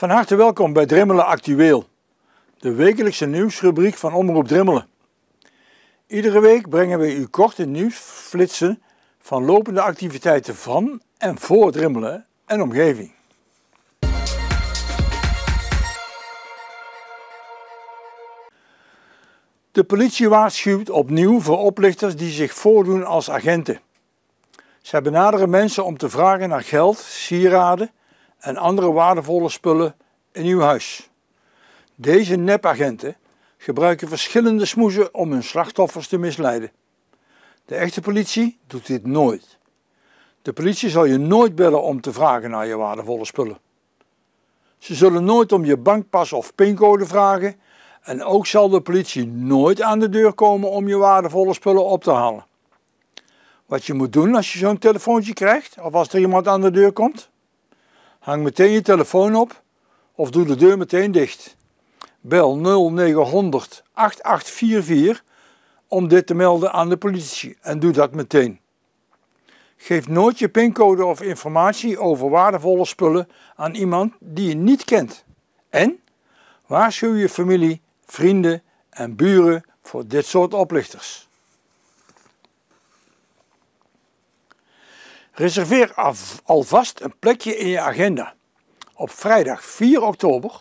Van harte welkom bij Drimmelen Actueel, de wekelijkse nieuwsrubriek van Omroep Drimmelen. Iedere week brengen we u korte nieuwsflitsen van lopende activiteiten van en voor Drimmelen en omgeving. De politie waarschuwt opnieuw voor oplichters die zich voordoen als agenten. Zij benaderen mensen om te vragen naar geld, sieraden en andere waardevolle spullen in uw huis. Deze nepagenten gebruiken verschillende smoezen om hun slachtoffers te misleiden. De echte politie doet dit nooit. De politie zal je nooit bellen om te vragen naar je waardevolle spullen. Ze zullen nooit om je bankpas of pincode vragen en ook zal de politie nooit aan de deur komen om je waardevolle spullen op te halen. Wat je moet doen als je zo'n telefoontje krijgt of als er iemand aan de deur komt, Hang meteen je telefoon op of doe de deur meteen dicht. Bel 0900 8844 om dit te melden aan de politie en doe dat meteen. Geef nooit je pincode of informatie over waardevolle spullen aan iemand die je niet kent. En waarschuw je familie, vrienden en buren voor dit soort oplichters. Reserveer alvast een plekje in je agenda. Op vrijdag 4 oktober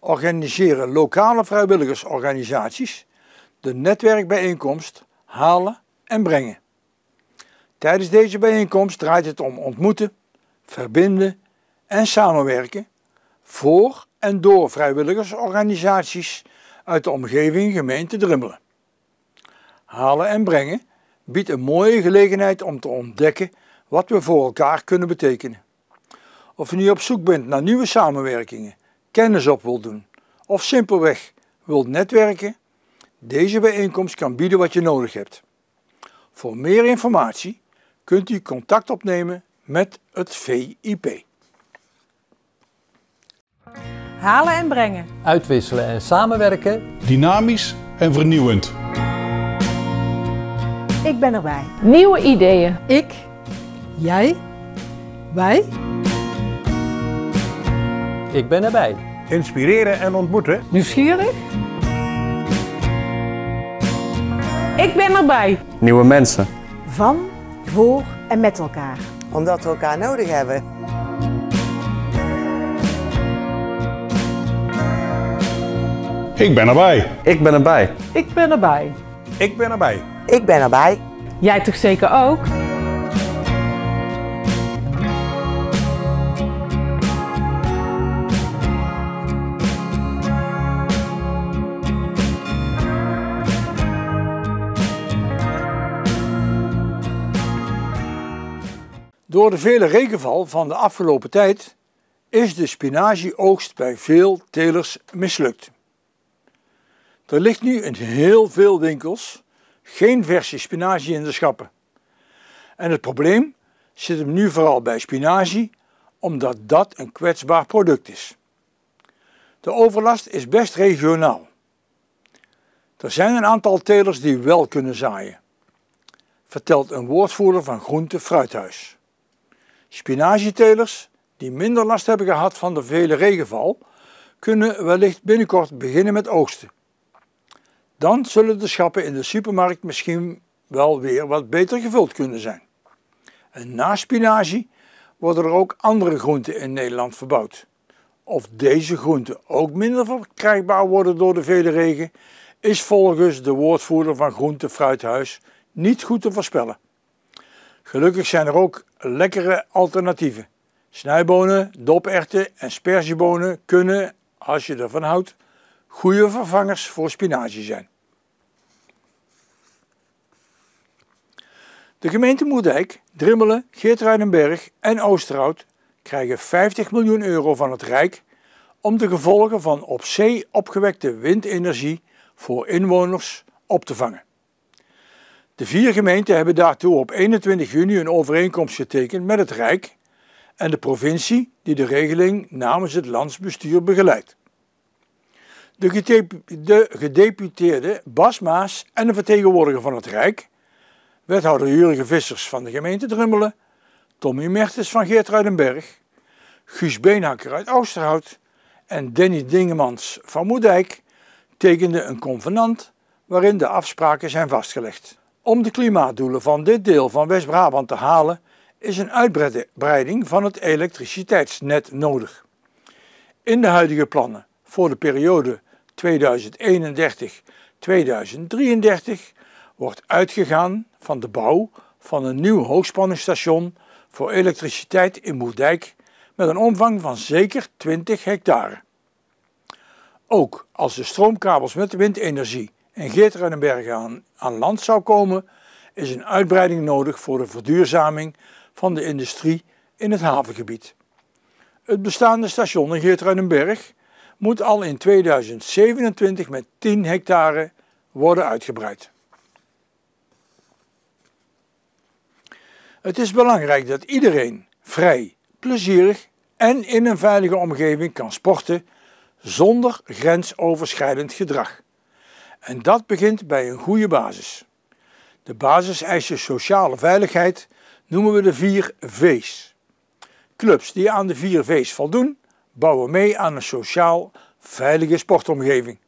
organiseren lokale vrijwilligersorganisaties de netwerkbijeenkomst Halen en Brengen. Tijdens deze bijeenkomst draait het om ontmoeten, verbinden en samenwerken voor en door vrijwilligersorganisaties uit de omgeving gemeente Drummelen. Halen en Brengen biedt een mooie gelegenheid om te ontdekken wat we voor elkaar kunnen betekenen. Of je nu op zoek bent naar nieuwe samenwerkingen, kennis op wilt doen of simpelweg wilt netwerken, deze bijeenkomst kan bieden wat je nodig hebt. Voor meer informatie kunt u contact opnemen met het VIP. Halen en brengen. Uitwisselen en samenwerken. Dynamisch en vernieuwend. Ik ben erbij. Nieuwe ideeën. Ik Jij? Wij? Ik ben erbij. Inspireren en ontmoeten. Nieuwsgierig? Ik ben erbij. Nieuwe mensen. Van, voor en met elkaar. Omdat we elkaar nodig hebben. Ik ben erbij. Ik ben erbij. Ik ben erbij. Ik ben erbij. Ik ben erbij. Jij toch zeker ook? Door de vele regenval van de afgelopen tijd is de spinazieoogst bij veel telers mislukt. Er ligt nu in heel veel winkels geen verse spinazie in de schappen. En het probleem zit hem nu vooral bij spinazie, omdat dat een kwetsbaar product is. De overlast is best regionaal. Er zijn een aantal telers die wel kunnen zaaien, vertelt een woordvoerder van Groente Fruithuis. Spinazietelers, die minder last hebben gehad van de vele regenval, kunnen wellicht binnenkort beginnen met oogsten. Dan zullen de schappen in de supermarkt misschien wel weer wat beter gevuld kunnen zijn. En na spinazie worden er ook andere groenten in Nederland verbouwd. Of deze groenten ook minder verkrijgbaar worden door de vele regen, is volgens de woordvoerder van Groente Fruithuis niet goed te voorspellen. Gelukkig zijn er ook lekkere alternatieven. Snijbonen, doperwten en sperziebonen kunnen, als je ervan houdt, goede vervangers voor spinazie zijn. De gemeenten Moerdijk, Drimmelen, Geertruidenberg en Oosterhout krijgen 50 miljoen euro van het Rijk om de gevolgen van op zee opgewekte windenergie voor inwoners op te vangen. De vier gemeenten hebben daartoe op 21 juni een overeenkomst getekend met het Rijk en de provincie die de regeling namens het landsbestuur begeleidt. De, gedeputeerde Bas Maas en de vertegenwoordiger van het Rijk, wethouder Jurgen Vissers van de gemeente Drummelen, Tommy Mertens van Geertruidenberg, Guus Beenhakker uit Oosterhout en Danny Dingemans van Moedijk tekenden een convenant waarin de afspraken zijn vastgelegd. Om de klimaatdoelen van dit deel van West-Brabant te halen is een uitbreiding van het elektriciteitsnet nodig. In de huidige plannen voor de periode 2031-2033 wordt uitgegaan van de bouw van een nieuw hoogspanningsstation voor elektriciteit in Moerdijk met een omvang van zeker 20 hectare. Ook als de stroomkabels met windenergie in Geert Ruidenbergen aan, aan land zou komen, is een uitbreiding nodig voor de verduurzaming van de industrie in het havengebied. Het bestaande station in Geert Ruidenberg moet al in 2027 met 10 hectare worden uitgebreid. Het is belangrijk dat iedereen vrij, plezierig en in een veilige omgeving kan sporten zonder grensoverschrijdend gedrag. En dat begint bij een goede basis. De basiseisen sociale veiligheid noemen we de vier V's. Clubs die aan de vier V's voldoen, bouwen mee aan een sociaal veilige sportomgeving.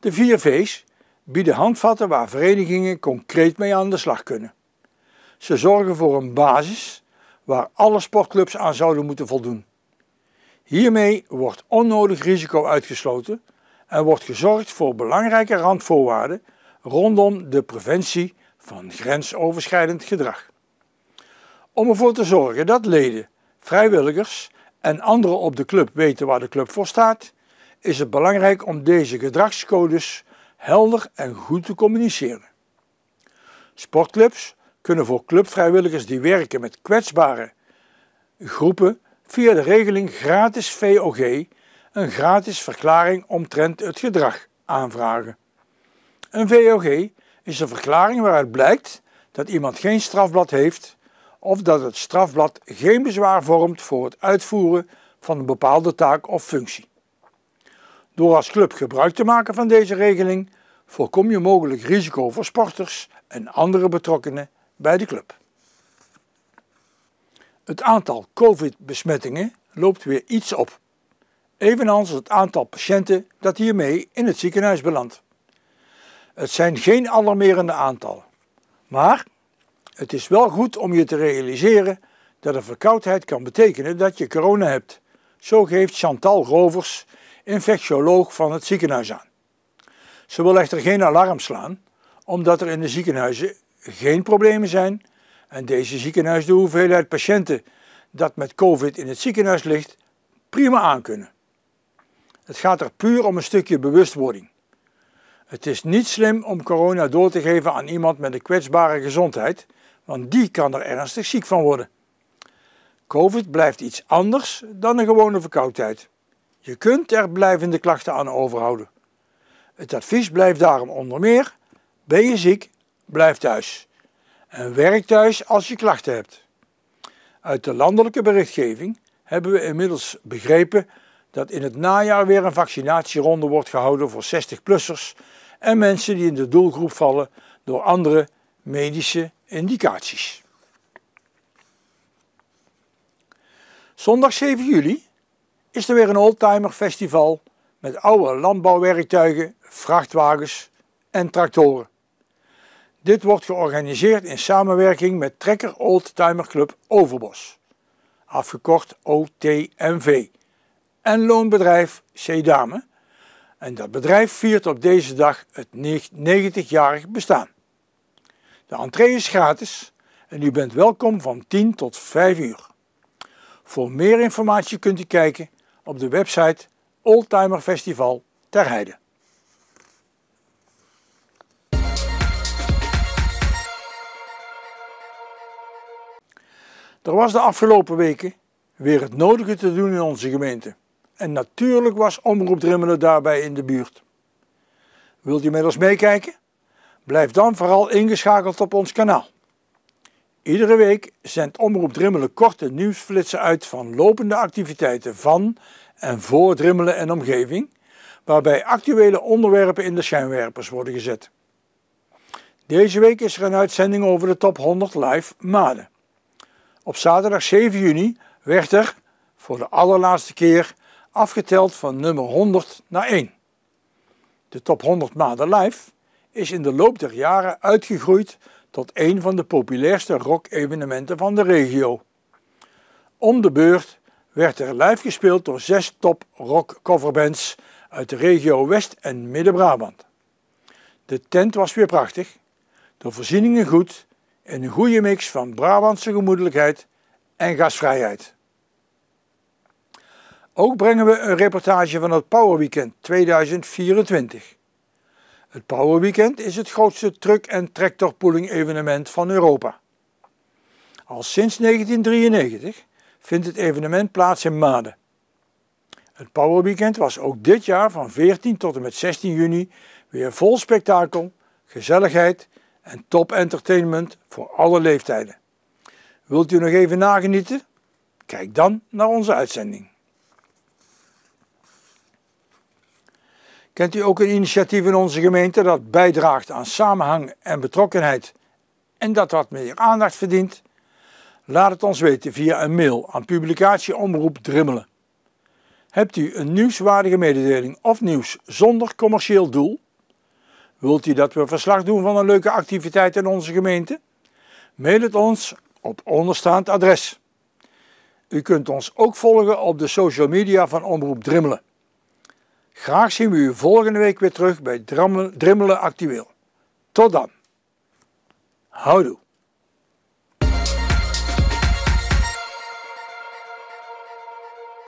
De vier V's bieden handvatten waar verenigingen concreet mee aan de slag kunnen. Ze zorgen voor een basis waar alle sportclubs aan zouden moeten voldoen. Hiermee wordt onnodig risico uitgesloten en wordt gezorgd voor belangrijke randvoorwaarden rondom de preventie van grensoverschrijdend gedrag. Om ervoor te zorgen dat leden, vrijwilligers en anderen op de club weten waar de club voor staat, is het belangrijk om deze gedragscodes helder en goed te communiceren. Sportclubs kunnen voor clubvrijwilligers die werken met kwetsbare groepen via de regeling gratis VOG een gratis verklaring omtrent het gedrag aanvragen. Een VOG is een verklaring waaruit blijkt dat iemand geen strafblad heeft of dat het strafblad geen bezwaar vormt voor het uitvoeren van een bepaalde taak of functie. Door als club gebruik te maken van deze regeling voorkom je mogelijk risico voor sporters en andere betrokkenen bij de club. Het aantal COVID-besmettingen loopt weer iets op evenals het aantal patiënten dat hiermee in het ziekenhuis belandt. Het zijn geen alarmerende aantallen, maar het is wel goed om je te realiseren dat een verkoudheid kan betekenen dat je corona hebt. Zo geeft Chantal Rovers, infectioloog van het ziekenhuis aan. Ze wil echter geen alarm slaan, omdat er in de ziekenhuizen geen problemen zijn en deze ziekenhuis de hoeveelheid patiënten dat met COVID in het ziekenhuis ligt prima aankunnen. Het gaat er puur om een stukje bewustwording. Het is niet slim om corona door te geven aan iemand met een kwetsbare gezondheid, want die kan er ernstig ziek van worden. COVID blijft iets anders dan een gewone verkoudheid. Je kunt er blijvende klachten aan overhouden. Het advies blijft daarom onder meer: ben je ziek, blijf thuis. En werk thuis als je klachten hebt. Uit de landelijke berichtgeving hebben we inmiddels begrepen dat in het najaar weer een vaccinatieronde wordt gehouden voor 60-plussers en mensen die in de doelgroep vallen door andere medische indicaties. Zondag 7 juli is er weer een oldtimer festival met oude landbouwwerktuigen, vrachtwagens en tractoren. Dit wordt georganiseerd in samenwerking met Trekker Oldtimer Club Overbos, afgekort OTMV en loonbedrijf Dame. En dat bedrijf viert op deze dag het 90-jarig bestaan. De entree is gratis en u bent welkom van 10 tot 5 uur. Voor meer informatie kunt u kijken op de website Oldtimer Festival Ter Heide. Er was de afgelopen weken weer het nodige te doen in onze gemeente. En natuurlijk was Omroep Drimmelen daarbij in de buurt. Wilt u met ons meekijken? Blijf dan vooral ingeschakeld op ons kanaal. Iedere week zendt Omroep Drimmelen korte nieuwsflitsen uit van lopende activiteiten van en voor Drimmelen en omgeving, waarbij actuele onderwerpen in de schijnwerpers worden gezet. Deze week is er een uitzending over de top 100 live Maden. Op zaterdag 7 juni werd er, voor de allerlaatste keer, afgeteld van nummer 100 naar 1. De top 100 maanden live is in de loop der jaren uitgegroeid tot een van de populairste rock-evenementen van de regio. Om de beurt werd er live gespeeld door zes top rock coverbands uit de regio West- en Midden-Brabant. De tent was weer prachtig, de voorzieningen goed en een goede mix van Brabantse gemoedelijkheid en gastvrijheid. Ook brengen we een reportage van het Power Weekend 2024. Het Power Weekend is het grootste truck- en tractorpooling evenement van Europa. Al sinds 1993 vindt het evenement plaats in Maden. Het Power Weekend was ook dit jaar van 14 tot en met 16 juni weer vol spektakel, gezelligheid en top entertainment voor alle leeftijden. Wilt u nog even nagenieten? Kijk dan naar onze uitzending. Kent u ook een initiatief in onze gemeente dat bijdraagt aan samenhang en betrokkenheid en dat wat meer aandacht verdient? Laat het ons weten via een mail aan publicatieomroep Drimmelen. Hebt u een nieuwswaardige mededeling of nieuws zonder commercieel doel? Wilt u dat we verslag doen van een leuke activiteit in onze gemeente? Mail het ons op onderstaand adres. U kunt ons ook volgen op de social media van Omroep Drimmelen. Graag zien we u volgende week weer terug bij Drimmelen Actueel. Tot dan. Houdoe.